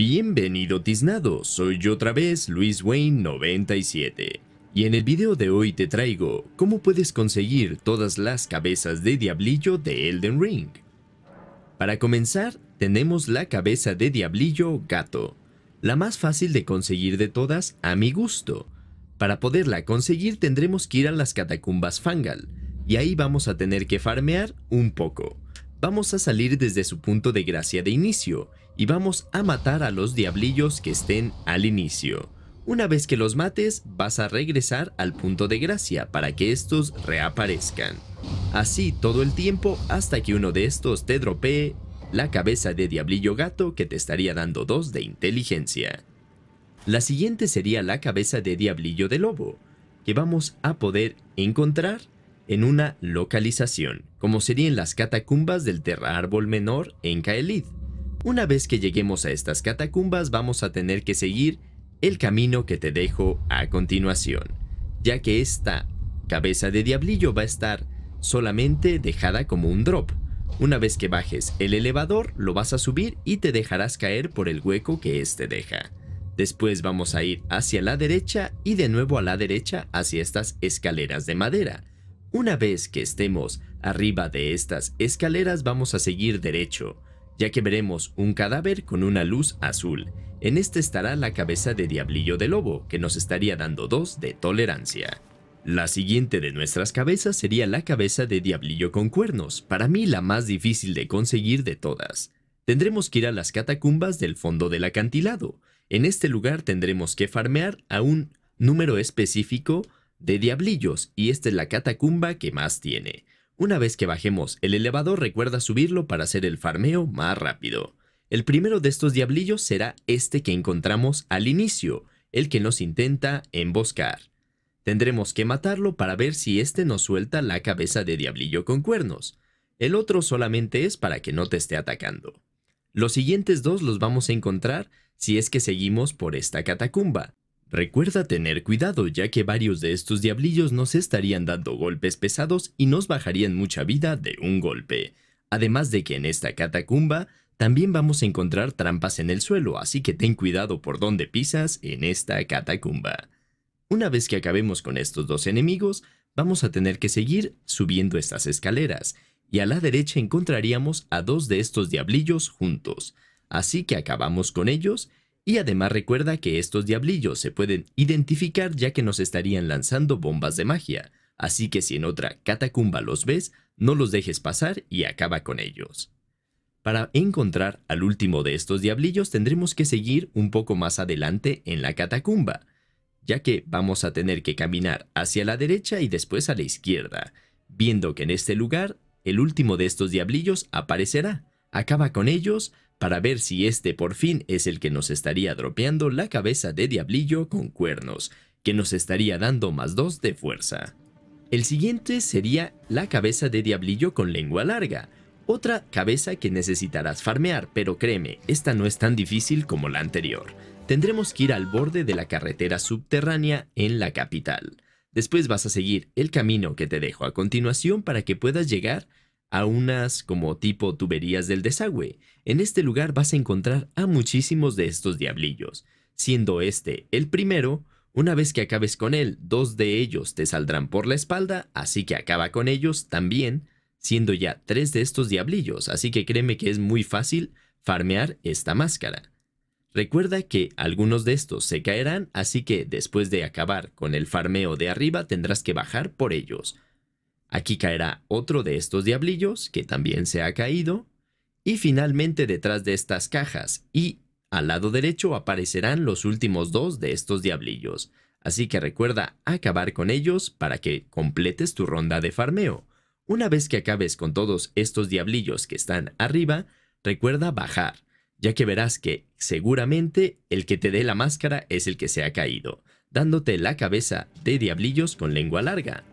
Bienvenido tiznado, soy yo otra vez Luis Wayne 97 y en el video de hoy te traigo cómo puedes conseguir todas las cabezas de diablillo de Elden Ring. Para comenzar, tenemos la cabeza de diablillo gato, la más fácil de conseguir de todas a mi gusto. Para poderla conseguir tendremos que ir a las catacumbas Fangal y ahí vamos a tener que farmear un poco. Vamos a salir desde su punto de gracia de inicio y vamos a matar a los diablillos que estén al inicio. Una vez que los mates, vas a regresar al punto de gracia para que estos reaparezcan. Así todo el tiempo hasta que uno de estos te dropee la cabeza de diablillo gato que te estaría dando 2 de inteligencia. La siguiente sería la cabeza de diablillo de lobo, que vamos a poder encontrar en una localización, como serían las catacumbas del Terra Árbol Menor en Caelid. Una vez que lleguemos a estas catacumbas vamos a tener que seguir el camino que te dejo a continuación, ya que esta cabeza de diablillo va a estar solamente dejada como un drop. Una vez que bajes el elevador lo vas a subir y te dejarás caer por el hueco que éste deja. Después vamos a ir hacia la derecha y de nuevo a la derecha hacia estas escaleras de madera. Una vez que estemos arriba de estas escaleras vamos a seguir derecho ya que veremos un cadáver con una luz azul. En este estará la cabeza de Diablillo de Lobo, que nos estaría dando 2 de tolerancia. La siguiente de nuestras cabezas sería la cabeza de Diablillo con cuernos, para mí la más difícil de conseguir de todas. Tendremos que ir a las catacumbas del fondo del acantilado. En este lugar tendremos que farmear a un número específico de diablillos y esta es la catacumba que más tiene. Una vez que bajemos el elevador recuerda subirlo para hacer el farmeo más rápido. El primero de estos diablillos será este que encontramos al inicio, el que nos intenta emboscar. Tendremos que matarlo para ver si este nos suelta la cabeza de diablillo con cuernos. El otro solamente es para que no te esté atacando. Los siguientes dos los vamos a encontrar si es que seguimos por esta catacumba. Recuerda tener cuidado ya que varios de estos diablillos nos estarían dando golpes pesados y nos bajarían mucha vida de un golpe. Además de que en esta catacumba también vamos a encontrar trampas en el suelo, así que ten cuidado por dónde pisas en esta catacumba. Una vez que acabemos con estos dos enemigos, vamos a tener que seguir subiendo estas escaleras, y a la derecha encontraríamos a dos de estos diablillos juntos. Así que acabamos con ellos y además recuerda que estos diablillos se pueden identificar ya que nos estarían lanzando bombas de magia, así que si en otra catacumba los ves, no los dejes pasar y acaba con ellos. Para encontrar al último de estos diablillos tendremos que seguir un poco más adelante en la catacumba, ya que vamos a tener que caminar hacia la derecha y después a la izquierda, viendo que en este lugar el último de estos diablillos aparecerá. Acaba con ellos, para ver si este por fin es el que nos estaría dropeando la cabeza de Diablillo con cuernos, que nos estaría dando más 2 de fuerza. El siguiente sería la cabeza de Diablillo con lengua larga, otra cabeza que necesitarás farmear, pero créeme, esta no es tan difícil como la anterior. Tendremos que ir al borde de la carretera subterránea en la capital. Después vas a seguir el camino que te dejo a continuación para que puedas llegar a unas como tipo tuberías del desagüe. En este lugar vas a encontrar a muchísimos de estos diablillos, siendo este el primero. Una vez que acabes con él, dos de ellos te saldrán por la espalda, así que acaba con ellos también, siendo ya tres de estos diablillos, así que créeme que es muy fácil farmear esta máscara. Recuerda que algunos de estos se caerán, así que después de acabar con el farmeo de arriba tendrás que bajar por ellos. Aquí caerá otro de estos diablillos que también se ha caído. Y finalmente detrás de estas cajas y al lado derecho aparecerán los últimos dos de estos diablillos. Así que recuerda acabar con ellos para que completes tu ronda de farmeo. Una vez que acabes con todos estos diablillos que están arriba, recuerda bajar, ya que verás que seguramente el que te dé la máscara es el que se ha caído, dándote la cabeza de diablillos con lengua larga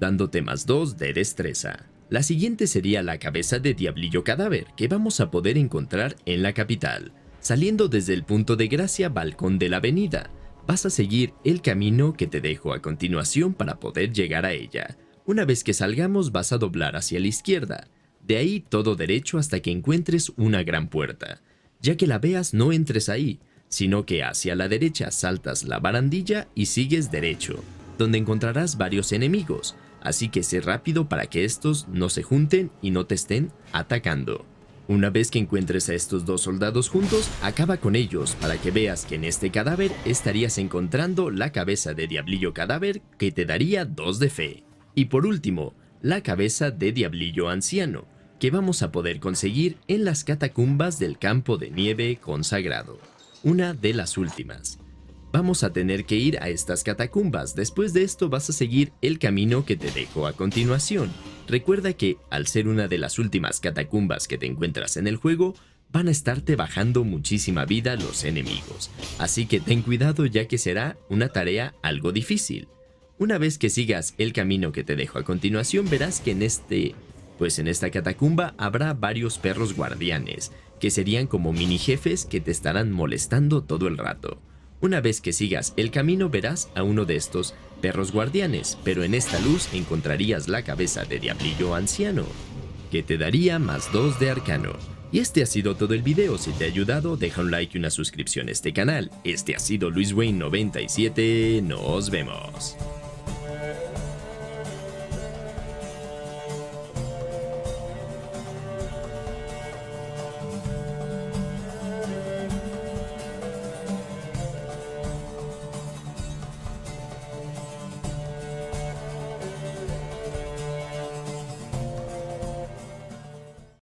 dándote más 2 de destreza. La siguiente sería la cabeza de Diablillo Cadáver, que vamos a poder encontrar en la capital. Saliendo desde el punto de gracia Balcón de la Avenida, vas a seguir el camino que te dejo a continuación para poder llegar a ella. Una vez que salgamos vas a doblar hacia la izquierda, de ahí todo derecho hasta que encuentres una gran puerta. Ya que la veas no entres ahí, sino que hacia la derecha saltas la barandilla y sigues derecho, donde encontrarás varios enemigos, así que sé rápido para que estos no se junten y no te estén atacando. Una vez que encuentres a estos dos soldados juntos, acaba con ellos para que veas que en este cadáver estarías encontrando la cabeza de Diablillo Cadáver que te daría 2 de fe. Y por último, la cabeza de Diablillo Anciano, que vamos a poder conseguir en las catacumbas del campo de nieve consagrado, una de las últimas. Vamos a tener que ir a estas catacumbas, después de esto vas a seguir el camino que te dejo a continuación. Recuerda que, al ser una de las últimas catacumbas que te encuentras en el juego, van a estarte bajando muchísima vida los enemigos, así que ten cuidado ya que será una tarea algo difícil. Una vez que sigas el camino que te dejo a continuación, verás que en este, pues en esta catacumba habrá varios perros guardianes, que serían como mini jefes que te estarán molestando todo el rato. Una vez que sigas el camino verás a uno de estos perros guardianes, pero en esta luz encontrarías la cabeza de Diablillo Anciano, que te daría más 2 de arcano. Y este ha sido todo el video, si te ha ayudado deja un like y una suscripción a este canal. Este ha sido Luis Wayne 97, nos vemos.